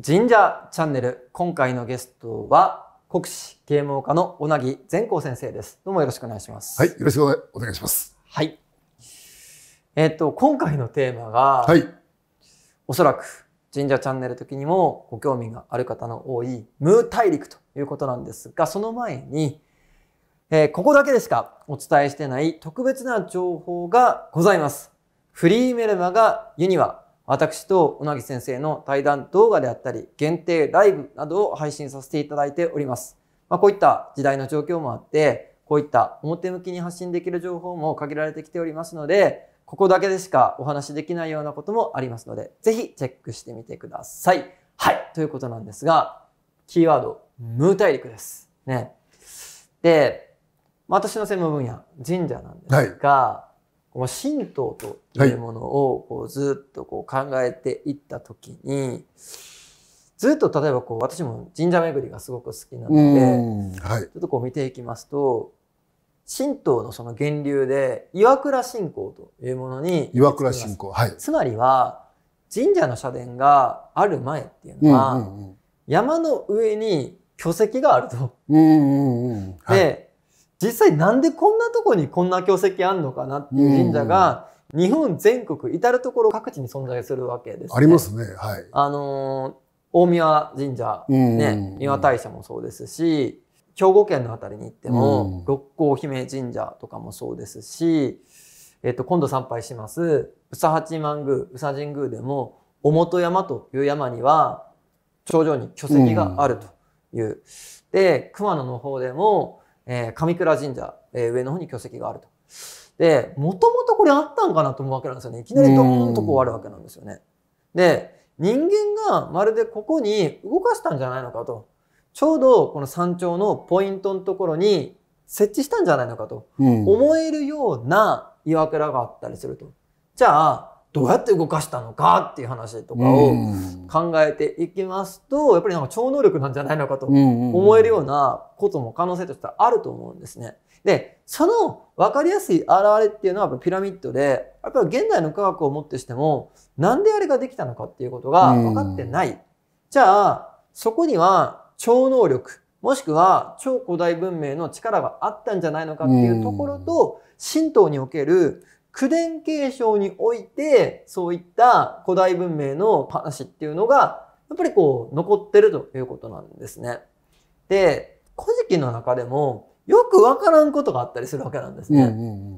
神社チャンネル。今回のゲストは、国士啓蒙家の小なぎ善光先生です。どうもよろしくお願いします。はい、よろしくお願いします。はい。えっ、と、今回のテーマが、はい。おそらく、神社チャンネル時にもご興味がある方の多い、ムー大陸ということなんですが、その前に、えー、ここだけでしかお伝えしてない特別な情報がございます。フリーメルマガユニワ私とうなぎ先生の対談動画であったり、限定ライブなどを配信させていただいております。まあ、こういった時代の状況もあって、こういった表向きに発信できる情報も限られてきておりますので、ここだけでしかお話しできないようなこともありますので、ぜひチェックしてみてください。はい。ということなんですが、キーワード、無大陸です。ね。で、私の専門分野、神社なんですが、はい神道というものをこうずっとこう考えていった時に、ずっと例えばこう私も神社巡りがすごく好きなので、はい、ちょっとこう見ていきますと神道のその源流で岩倉信仰というものに岩倉信仰、はい、つまりは神社の社殿がある前っていうのは、山の上に巨石があると。うんうんうん、はい、で実際なんでこんなとこにこんな巨石あんのかなっていう神社が、日本全国至る所各地に存在するわけです、ね、ありますね。はい。あの大宮神社、ね、三輪大社もそうですし、兵庫県の辺りに行っても、六甲姫神社とかもそうですし、えっと、今度参拝します、宇佐八幡宮、宇佐神宮でも、尾本山という山には、頂上に巨石があるという。で、熊野の方でも、えー、上倉神社、えー、上の方に巨石があると。で、もともとこれあったんかなと思うわけなんですよね。いきなりドーンとこうあるわけなんですよね。で、人間がまるでここに動かしたんじゃないのかと。ちょうどこの山頂のポイントのところに設置したんじゃないのかと思えるような岩倉があったりすると。じゃあ、どうやって動かしたのかっていう話とかを考えていきますと、やっぱりなんか超能力なんじゃないのかと思えるようなことも可能性としてはあると思うんですね。で、その分かりやすい表れっていうのはピラミッドで、やっぱり現代の科学をもってしても、なんであれができたのかっていうことが分かってない。じゃあ、そこには超能力、もしくは超古代文明の力があったんじゃないのかっていうところと、神道における古伝継承において、そういった古代文明の話っていうのが、やっぱりこう、残ってるということなんですね。で、古事記の中でも、よくわからんことがあったりするわけなんですね。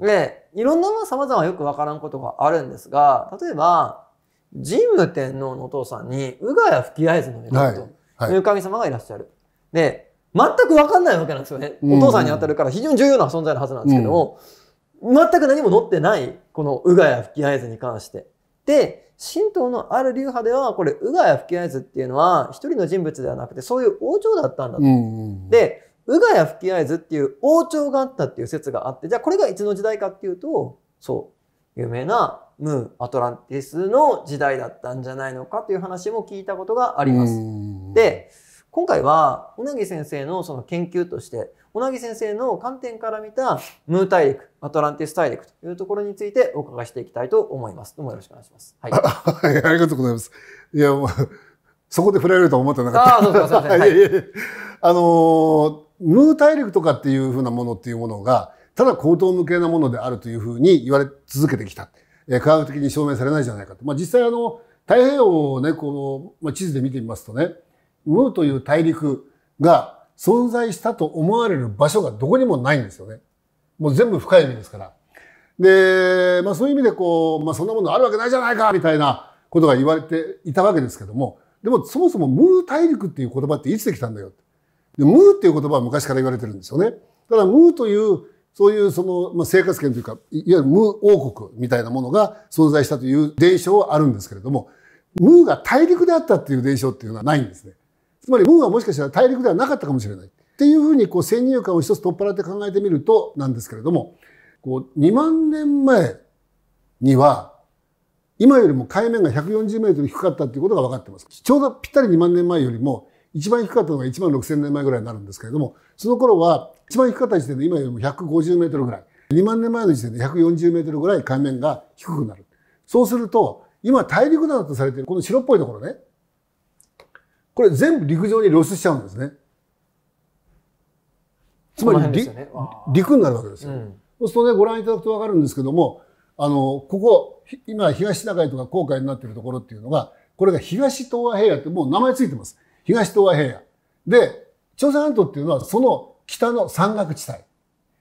で、いろんなもの様々よくわからんことがあるんですが、例えば、神武天皇のお父さんに、宇賀や吹き合図の神という神様がいらっしゃる。で、全くわかんないわけなんですよね、お父さんに当たるから非常に重要な存在のはずなんですけども、うんうん全く何も載ってない、このうがや吹き合図に関して。で、神道のある流派では、これ、うがや吹き合図っていうのは、一人の人物ではなくて、そういう王朝だったんだと。で、うがや吹き合図っていう王朝があったっていう説があって、じゃあこれがいつの時代かっていうと、そう、有名なムー、アトランティスの時代だったんじゃないのかという話も聞いたことがあります。で、今回は、うなぎ先生のその研究として、小なぎ先生の観点から見たムー大陸、アトランティス大陸というところについてお伺いしていきたいと思います。どうもよろしくお願いします。はい。ありがとうございます。いや、もう、そこで振られるとは思ってなかった。ああ、そうすはい、いやいやあのー、ムー大陸とかっていうふうなものっていうものが、ただ高等無形なものであるというふうに言われ続けてきた。えー、科学的に証明されないじゃないかと。まあ、実際あの、太平洋をね、この、まあ、地図で見てみますとね、ムーという大陸が、存在したと思われる場所がどこにもないんですよね。もう全部深い意味ですから。で、まあそういう意味でこう、まあそんなものあるわけないじゃないかみたいなことが言われていたわけですけども、でもそもそもムー大陸っていう言葉っていつできたんだよ。でムーっていう言葉は昔から言われてるんですよね。ただムーというそういうその、まあ、生活圏というか、いわゆるムー王国みたいなものが存在したという伝承はあるんですけれども、ムーが大陸であったっていう伝承っていうのはないんですね。つまり僕はもしかしたら大陸ではなかったかもしれない。っていうふうにこう先入観を一つ取っ払って考えてみるとなんですけれども、こう2万年前には今よりも海面が140メートル低かったっていうことが分かってます。ちょうどぴったり2万年前よりも一番低かったのが1万6000年前ぐらいになるんですけれども、その頃は一番低かった時点で今よりも150メートルぐらい。2万年前の時点で140メートルぐらい海面が低くなる。そうすると、今大陸だとされているこの白っぽいところね、これ全部陸上に露出しちゃうんですね。つまり、ね、陸になるわけですよ。うん、そうするとね、ご覧いただくとわかるんですけども、あの、ここ、今、東シナ海とか航海になっているところっていうのが、これが東東亜平野ってもう名前ついてます。東東亜平野。で、朝鮮半島っていうのはその北の山岳地帯。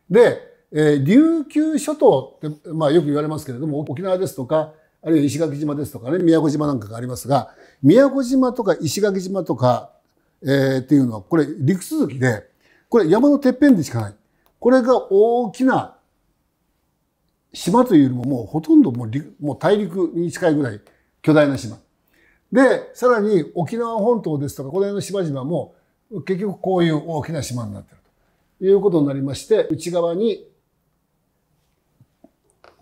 で、えー、琉球諸島って、まあよく言われますけれども、沖縄ですとか、あるいは石垣島ですとかね、宮古島なんかがありますが、宮古島とか石垣島とか、えー、っていうのは、これ陸続きで、これ山のてっぺんでしかない。これが大きな島というよりももうほとんどもうもう大陸に近いぐらい巨大な島。で、さらに沖縄本島ですとか、この辺の島々も結局こういう大きな島になってるということになりまして、内側に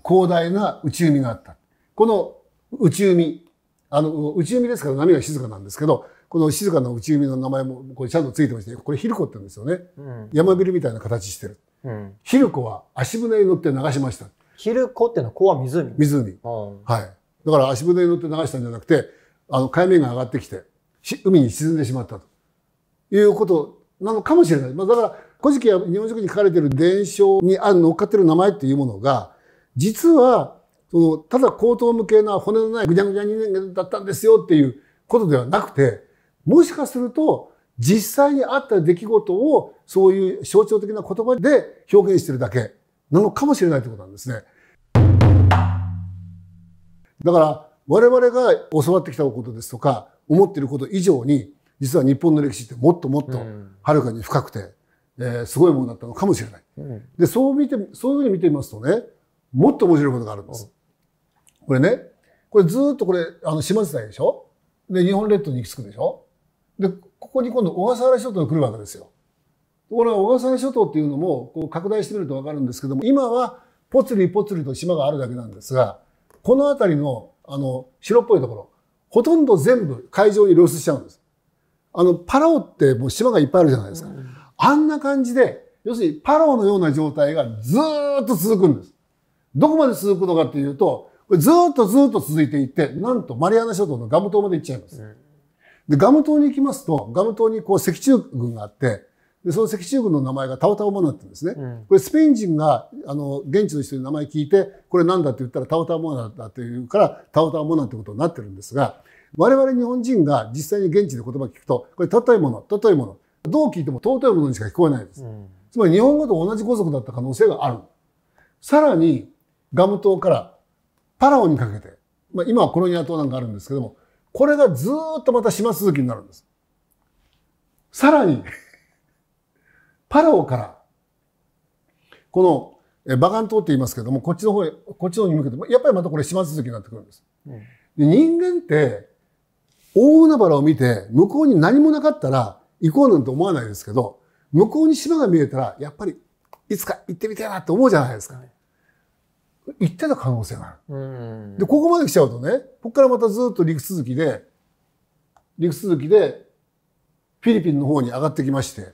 広大な内海があった。この内海、あの、内海ですから波が静かなんですけど、この静かな内海の名前もこれちゃんとついてまして、これヒルコって言うんですよね。うん、山ビルみたいな形してる。うん、ヒルコは足船に乗って流しました。ヒルコってのは、ここは湖湖、うん。はい。だから足船に乗って流したんじゃなくて、あの、海面が上がってきて、海に沈んでしまったということなのかもしれない。まあ、だから、古事記や日本書紀に書かれている伝承にあ乗っかってる名前っていうものが、実はそのただ口頭無形な骨のないぐちゃぐちゃ人間だったんですよっていうことではなくてもしかすると実際にあった出来事をそういう象徴的な言葉で表現してるだけなのかもしれないということなんですね。だから我々が教わってきたことですとか思っていること以上に実は日本の歴史ってもっともっとはるかに深くて、えー、すごいものだったのかもしれない。でそう見てそういうふうに見てみますとねもっと面白いことがあるんです。これね、これずっとこれ、あの、島伝いでしょで、日本列島に行き着くでしょで、ここに今度小笠原諸島が来るわけですよ。ところが小笠原諸島っていうのも、こう拡大してみるとわかるんですけども、今はぽつりぽつりと島があるだけなんですが、この辺りの、あの、白っぽいところ、ほとんど全部海上に露出しちゃうんです。あの、パラオってもう島がいっぱいあるじゃないですか。あんな感じで、要するにパラオのような状態がずっと続くんです。どこまで続くのかっていうと、ずっとずっと続いていって、なんとマリアナ諸島のガム島まで行っちゃいます。で、ガム島に行きますと、ガム島にこう石中軍があって、で、その石中軍の名前がタオタオモナってんですね。これスペイン人が、あの、現地の人に名前聞いて、これなんだって言ったらタオタオモナだっていうから、タオタオモナってことになってるんですが、我々日本人が実際に現地で言葉聞くと、これ尊いもの、尊いもの。どう聞いても尊いものにしか聞こえないです。つまり日本語と同じ語族だった可能性がある。さらに、ガム島からパラオにかけて、まあ、今はコロニア島なんかあるんですけども、これがずっとまた島続きになるんです。さらにパラオから、このバガン島って言いますけども、こっちの方へ、こっちの方に向けて、やっぱりまたこれ島続きになってくるんです。うん、で人間って、大海原を見て、向こうに何もなかったら行こうなんて思わないですけど、向こうに島が見えたら、やっぱりいつか行ってみたいなって思うじゃないですか。行ってた可能性がある。で、ここまで来ちゃうとね、ここからまたずっと陸続きで、陸続きで、フィリピンの方に上がってきまして、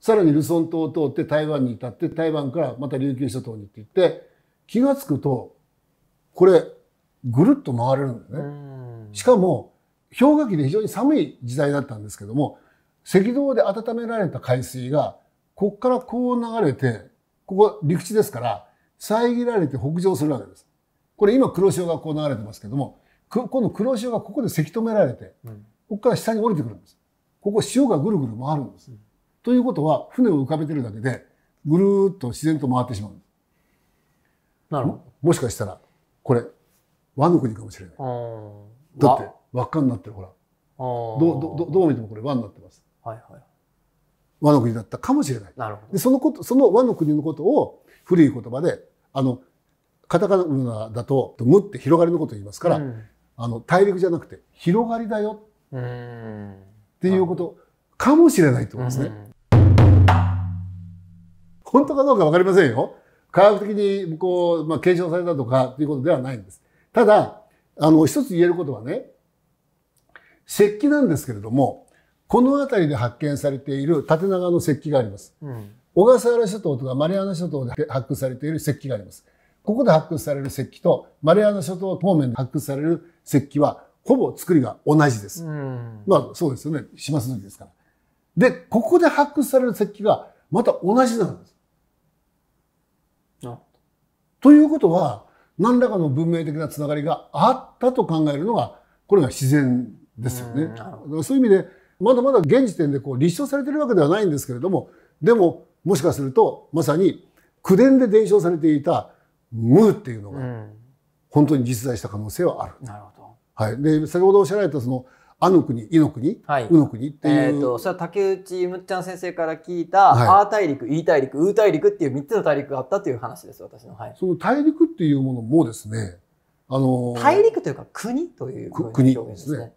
さらにルソン島を通って台湾に至って、台湾からまた琉球諸島にって言って、気がつくと、これ、ぐるっと回れるんだよね。しかも、氷河期で非常に寒い時代だったんですけども、赤道で温められた海水が、ここからこう流れて、ここ陸地ですから、遮られて北上するわけです。これ今黒潮がこう流れてますけども、この黒潮がここでせき止められて、ここから下に降りてくるんです。ここ潮がぐるぐる回るんです。ということは、船を浮かべてるだけで、ぐるーっと自然と回ってしまうんです。なるほど。もしかしたら、これ、和の国かもしれない。だって、輪っかになってる、ほら。どどどう見てもこれ輪になってます。はいはい。和の国だったかもしれない。なるほど。で、そのこと、その和の国のことを、古い言葉で、あの、カタカナだと、むって広がりのことを言いますから、うん、あの、大陸じゃなくて、広がりだよ。っていうことかもしれないと思いまですね。うん、本当かどうかわかりませんよ。科学的に、こう、まあ、検証されたとかっていうことではないんです。ただ、あの、一つ言えることはね、石器なんですけれども、この辺りで発見されている縦長の石器があります。うん小笠原諸島とかマリアナ諸島で発掘されている石器があります。ここで発掘される石器とマリアナ諸島方面で発掘される石器はほぼ作りが同じです。まあそうですよね。島すずですから。で、ここで発掘される石器がまた同じなんです。ということは、何らかの文明的なつながりがあったと考えるのが、これが自然ですよね。そういう意味で、まだまだ現時点でこう立証されてるわけではないんですけれども、でも、もしかするとまさに口伝で伝承されていたムーっていうのが本当に実在した可能性はある。なるほどはい、で先ほどおっしゃられたその「あの国」「いの国」はい「うの国」っていう、えーと、それは竹内むっちゃん先生から聞いた「はい、あー大陸」「ー大陸」「ー大陸」っていう3つの大陸があったという話です私の、はい、その大陸っていうものもですねあのー、大陸というか国という国ですね。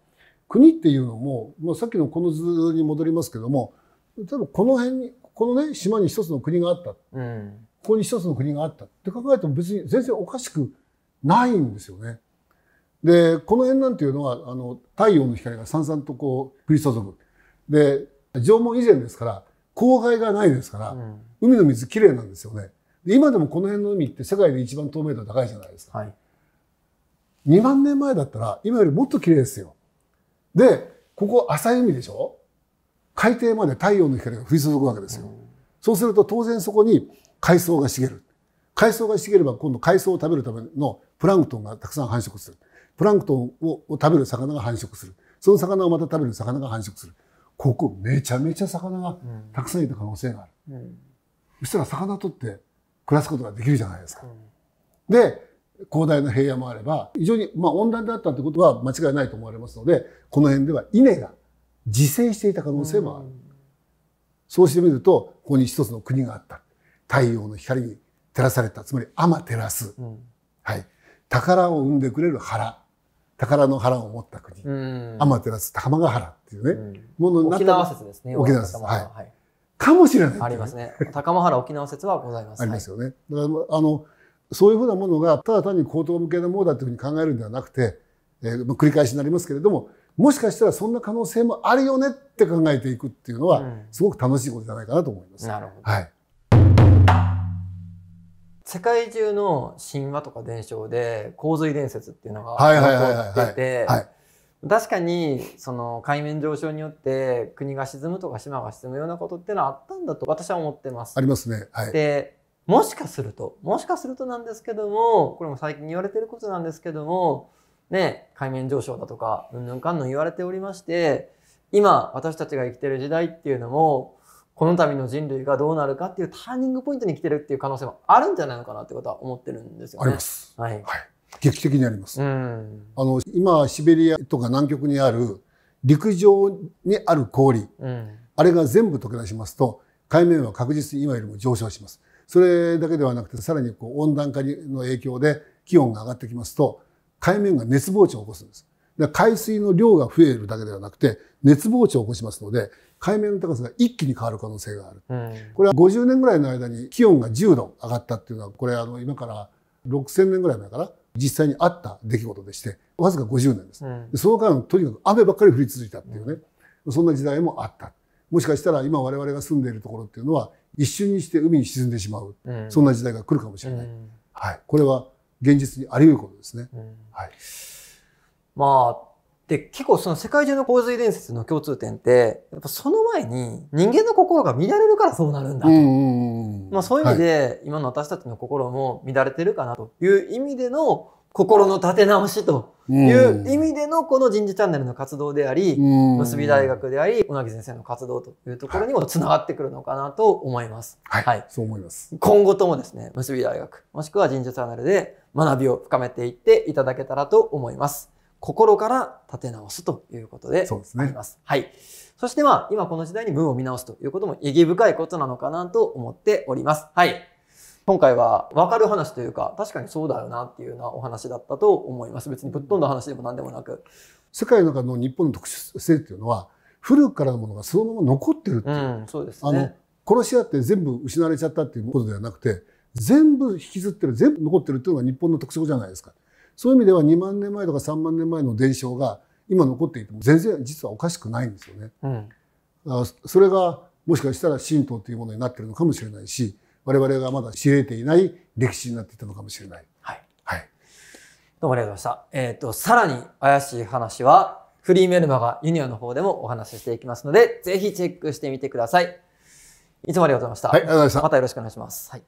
国っていうのも、まあ、さっきのこの図に戻りますけども多分この辺にこのね島に一つの国があった、うん、ここに一つの国があったって考えても別に全然おかしくないんですよね。でこの辺なんていうのはあの太陽の光がさんさんとこう降り注ぐ。で縄文以前ですから光害がないですから、うん、海の水きれいなんですよね。で今でもこの辺の海って世界で一番透明度高いじゃないですか。はい、2万年前だったら今よりもっときれいですよ。でここ浅い海でしょ海底まで太陽の光が降り注ぐわけですよ。そうすると当然そこに海藻が茂る。海藻が茂れば今度海藻を食べるためのプランクトンがたくさん繁殖する。プランクトンを食べる魚が繁殖する。その魚をまた食べる魚が繁殖する。ここめちゃめちゃ魚がたくさんいた可能性がある。うん、そしたら魚取って暮らすことができるじゃないですか。うん、で、広大な平野もあれば、非常に、まあ、温暖であったということは間違いないと思われますので、この辺では稲が自生していた可能性もある。そうしてみると、ここに一つの国があった。太陽の光に照らされた。つまり、天照らす。うん、はい。宝を生んでくれる腹。宝の腹を持った国。天照らす玉ヶ原っていうね、ものになった。沖縄説ですね。沖縄説。はい。かもしれない、ね、ありますね。高間原沖縄説はございます。ありますよね。だからあのそういうふうなものがただ単に高等無形なものだというふうに考えるんではなくて、えー繰り返しになりますけれどももしかしたらそんな可能性もあるよねって考えていくっていうのは、すごく楽しいことじゃないかなと思います。なるほど、はい世界中の神話とか伝承で洪水伝説っていうのが残ってて確かにその海面上昇によって国が沈むとか島が沈むようなことっていうのはあったんだと私は思ってます。ありますね。はい、でもしかするともしかするとなんですけどもこれも最近言われてることなんですけどもね、海面上昇だとか、うんぬんかんぬん言われておりまして、今、私たちが生きてる時代っていうのも、この度の人類がどうなるかっていうターニングポイントに来てるっていう可能性もあるんじゃないのかなってことは思ってるんですよね。あります。はい。はい、劇的にあります。うん、あの、今、シベリアとか南極にある陸上にある氷、うん、あれが全部溶け出しますと、海面は確実に今よりも上昇します。それだけではなくて、さらにこう温暖化の影響で気温が上がってきますと、海面が熱膨張を起こすんです。海水の量が増えるだけではなくて熱膨張を起こしますので海面の高さが一気に変わる可能性がある、うん、これは50年ぐらいの間に気温が10度上がったっていうのはこれあの今から6,000年ぐらい前かな実際にあった出来事でしてわずか50年です、うん、その間とにかく雨ばっかり降り続いたっていうね、うん、そんな時代もあったもしかしたら今我々が住んでいるところっていうのは一瞬にして海に沈んでしまう、そんな時代が来るかもしれない、はい、これは現実にあり得ることですね。はい、まあで結構その世界中の洪水伝説の共通点ってやっぱその前に人間の心が乱れるからそうなるんだと、まあ、そういう意味で、はい、今の私たちの心も乱れてるかなという意味での心の立て直しという意味でのこの人事チャンネルの活動であり、結び大学であり、小なぎ先生の活動というところにもつながってくるのかなと思います。はい。はい、そう思います。今後ともですね、結び大学、もしくは人事チャンネルで学びを深めていっていただけたらと思います。心から立て直すということでそうですね。はい。そしてまあ、今この時代に文を見直すということも意義深いことなのかなと思っております。はい。今回は分かる話というか、確かにそうだよなっていうようなお話だったと思います。別にぶっ飛んだ話でも何でもなく。世界の中の日本の特殊性っていうのは、古くからのものがそのまま残ってるっていう。うん、そうですね。あの、殺し合って全部失われちゃったっていうことではなくて、全部引きずってる、全部残ってるっていうのが日本の特徴じゃないですか。そういう意味では2万年前とか3万年前の伝承が今残っていても全然実はおかしくないんですよね。うん、それがもしかしたら神道というものになってるのかもしれないし、我々がまだ知れていない歴史になっていたのかもしれない。はい。はい。どうもありがとうございました。えっ、ー、と、さらに怪しい話は、フリーメルマガユニオンの方でもお話ししていきますので、ぜひチェックしてみてください。いつもありがとうございました。はい、ありがとうございました。またよろしくお願いします。はい。